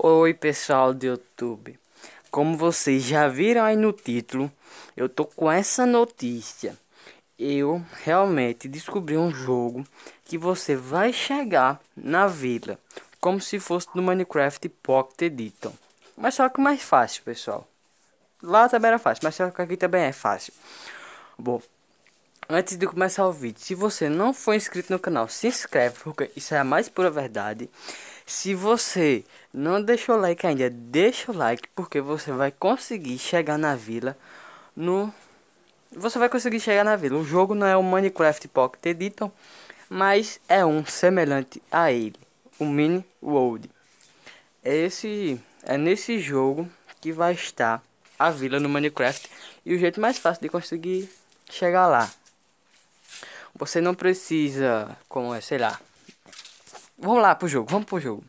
Oi pessoal do YouTube, como vocês já viram aí no título, eu tô com essa notícia. Eu realmente descobri um jogo que você vai chegar na vila, como se fosse no Minecraft Pocket Edition. Mas só que mais fácil, pessoal. Lá também era fácil, mas só que aqui também é fácil. Bom, antes de começar o vídeo, se você não for inscrito no canal, se inscreve, porque isso é a mais pura verdade. Se você não deixou o like ainda, deixa o like, porque você vai conseguir chegar na vila no... Você vai conseguir chegar na vila. O jogo não é o Minecraft Pocket Edition, mas é um semelhante a ele, o Mini World. Esse, é nesse jogo que vai estar a vila no Minecraft e o jeito mais fácil de conseguir chegar lá. Você não precisa, como é, sei lá, Vamos lá pro jogo, vamos pro jogo.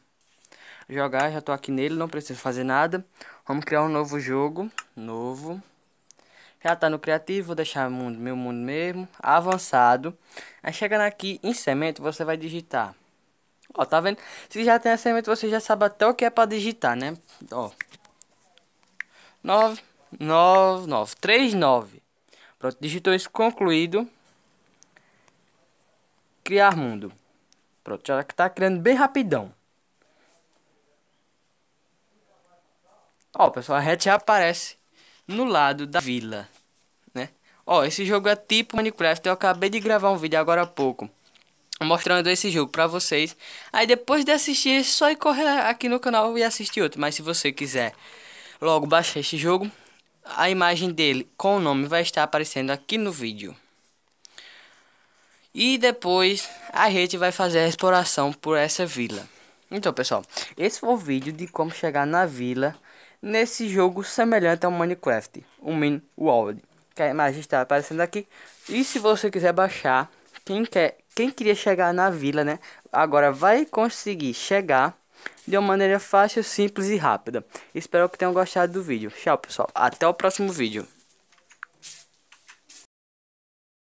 Jogar, já tô aqui nele, não preciso fazer nada. Vamos criar um novo jogo. Novo. Já tá no criativo, vou deixar mundo, meu mundo mesmo. Avançado. Aí chegando aqui em semente, você vai digitar. Ó, tá vendo? Se já tem a semente, você já sabe até o que é pra digitar, né? Ó. 9, 9, 9, 3, 9. Pronto, digitou isso concluído. Criar mundo. Pronto, já tá criando bem rapidão. Ó, pessoal, a hatch já aparece no lado da vila, né? Ó, esse jogo é tipo Minecraft, eu acabei de gravar um vídeo agora há pouco mostrando esse jogo pra vocês. Aí depois de assistir, é só ir correr aqui no canal e assistir outro. Mas se você quiser logo baixar esse jogo, a imagem dele com o nome vai estar aparecendo aqui no vídeo. E depois a gente vai fazer a exploração por essa vila. Então, pessoal, esse foi o vídeo de como chegar na vila nesse jogo semelhante ao Minecraft, o Min World, que a imagem está aparecendo aqui. E se você quiser baixar, quem quer, quem queria chegar na vila, né? Agora vai conseguir chegar de uma maneira fácil, simples e rápida. Espero que tenham gostado do vídeo. Tchau, pessoal. Até o próximo vídeo.